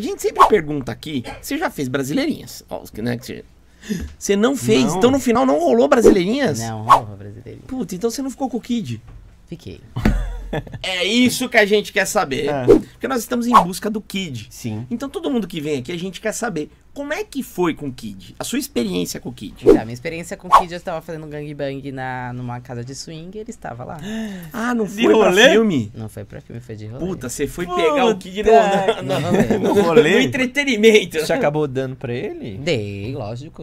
A gente sempre pergunta aqui, você já fez brasileirinhas? Né, que você... você não fez, não. então no final não rolou brasileirinhas? Não, não rolou brasileirinhas. Puta, então você não ficou com o Kid? Fiquei. É isso que a gente quer saber. É. Porque nós estamos em busca do Kid. Sim. Então todo mundo que vem aqui, a gente quer saber como é que foi com o Kid? A sua experiência com o Kid? Tá, minha experiência com o Kid, eu estava fazendo gangbang na, numa casa de swing e ele estava lá. Ah, não foi pra filme? Não foi pra filme, foi de rolê. Puta, você foi Puta. pegar o Kid no, rolê. no, rolê? no entretenimento. Você acabou dando pra ele? Dei, lógico.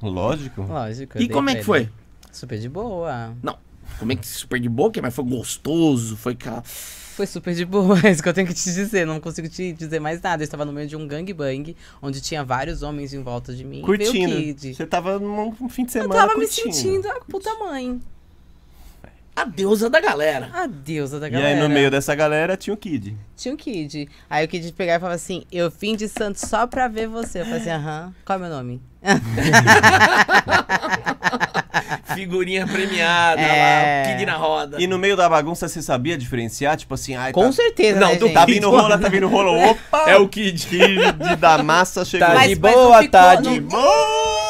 Lógico? Lógico. E como é que ele. foi? Super de boa. Não, como é que super de boca, mas foi gostoso, foi cara. Foi super de boa, é isso que eu tenho que te dizer. Não consigo te dizer mais nada. Eu estava no meio de um gangbang, onde tinha vários homens em volta de mim. Curtindo. Você estava num fim de semana. Eu tava curtindo. me sentindo a puta mãe. A deusa da galera. A deusa da galera. E aí no meio dessa galera tinha o Kid. Tinha o Kid. Aí o Kid pegava e falava assim: Eu vim de Santos só pra ver você. Eu falei assim: Aham, qual é meu nome? Figurinha premiada é... lá, Kid na roda. E no meio da bagunça você sabia diferenciar? Tipo assim, ai, Com tá... certeza. Não, né, tá vindo tipo, rola, tá vindo rola. Opa! É o Kid. Kid da massa chegou. Tá de boa, tá de boa!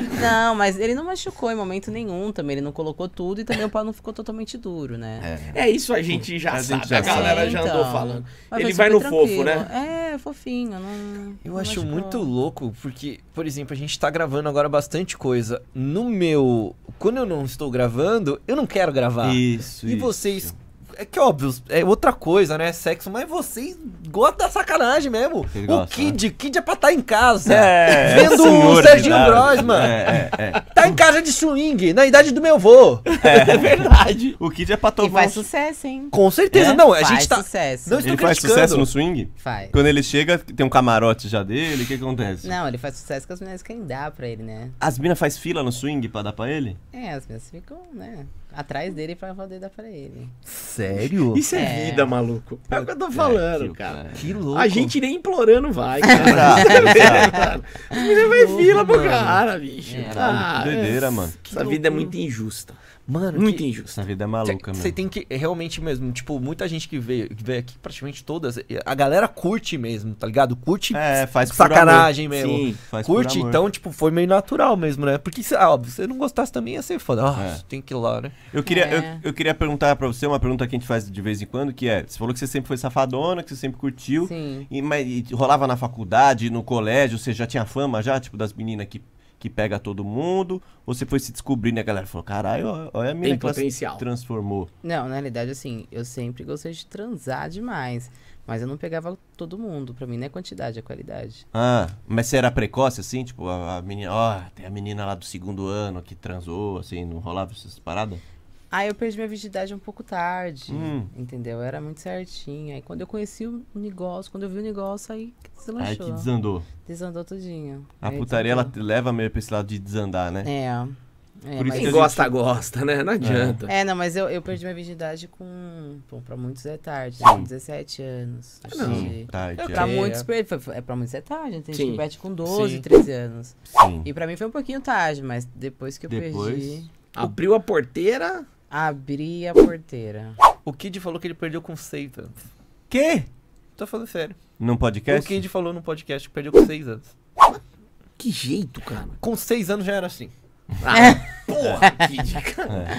Não, mas ele não machucou em momento nenhum também. Ele não colocou tudo e também o pau não ficou totalmente duro, né? É, é isso a gente já a sabe. Gente já a galera sabe. já andou então, falando. Ele vai no tranquilo. fofo, né? É, é fofinho, não. Eu não acho muito louco, porque, por exemplo, a gente tá gravando agora bastante coisa. No meu. Quando eu não estou gravando, eu não quero gravar. Isso. E isso. vocês. É que é óbvio, é outra coisa, né? Sexo, mas vocês gosta da sacanagem mesmo. o Kid, né? Kid é pra estar tá em casa. É, vendo é o Serginho Grossman. É, é, é, Tá em casa de swing, na idade do meu vô. É, é verdade. O Kid é pra tomar. E faz sucesso, hein? Com certeza. É? Não, a faz gente tá. Sucesso. Não estou ele criticando. faz sucesso no swing? Faz. Quando ele chega, tem um camarote já dele, o que, acontece? Não, ele faz sucesso que as meninas querem dar pra ele, né? As meninas faz fila no swing pra dar pra ele? É, as meninas ficam, né? atrás dele pra poder dar pra ele. Sério? Isso é, é vida, maluco. É o que eu tô falando, é, cara. Que louco. A gente nem implorando vai, é cara. Os meninos é vai fila pro cara, bicho. É, ah, doideira, é, mano. Essa vida é muito injusta. Mano, muito que... injusto. Essa vida é maluca, mano. Você tem que, é, realmente mesmo, tipo, muita gente que veio, que veio aqui, praticamente todas, a galera curte mesmo, tá ligado? Curte é, faz sacanagem mesmo. Sim, faz curte, então, tipo, foi meio natural mesmo, né? Porque, ah, óbvio, se você não gostasse também ia ser foda. Ah, é. tem que ir lá, né? Eu queria, é. eu, eu, queria perguntar pra você uma pergunta que a gente faz de vez em quando, que é: você falou que você sempre foi safadona, que você sempre curtiu, Sim. E, mas, e rolava na faculdade, no colégio, você já tinha fama já, tipo, das meninas que que pega todo mundo? Ou você foi se descobrindo né, a galera falou, caralho, olha a minha Tem potencial. se transformou? Não, na realidade, assim, eu sempre gostei de transar demais. Mas eu não pegava todo mundo. Pra mim não é quantidade, é qualidade. Ah, mas você era precoce, assim? Tipo, a, a menina, ó, tem a menina lá do segundo ano que transou, assim, não rolava essas paradas? Aí eu perdi minha virgindade um pouco tarde, hum. entendeu? Eu era muito certinha. Aí quando eu conheci o negócio, quando eu vi o negócio, aí deslanchou. Aí que desandou. Desandou tudinho. A aí putaria, desandou. ela leva meio pra esse lado de desandar, né? É. é Por isso Quem gosta, gente... gosta, né? Não adianta. É, é não, mas eu, eu perdi minha virgindade com... Bom, pra muitos é tarde, né? 17 anos. Não, de... tarde. É. Pra muitos, é pra muitos é tarde, tem gente que perde com 12, Sim. 13 anos. Sim. E pra mim foi um pouquinho tarde, mas depois que eu depois... perdi... Abriu a porteira... Abri a porteira. O Kid falou que ele perdeu com seis anos. Quê? Tô falando sério. Num podcast? O Kid falou num podcast que perdeu com seis anos. Que jeito, cara. Com seis anos já era assim. Ah, porra, Kid, cara. É.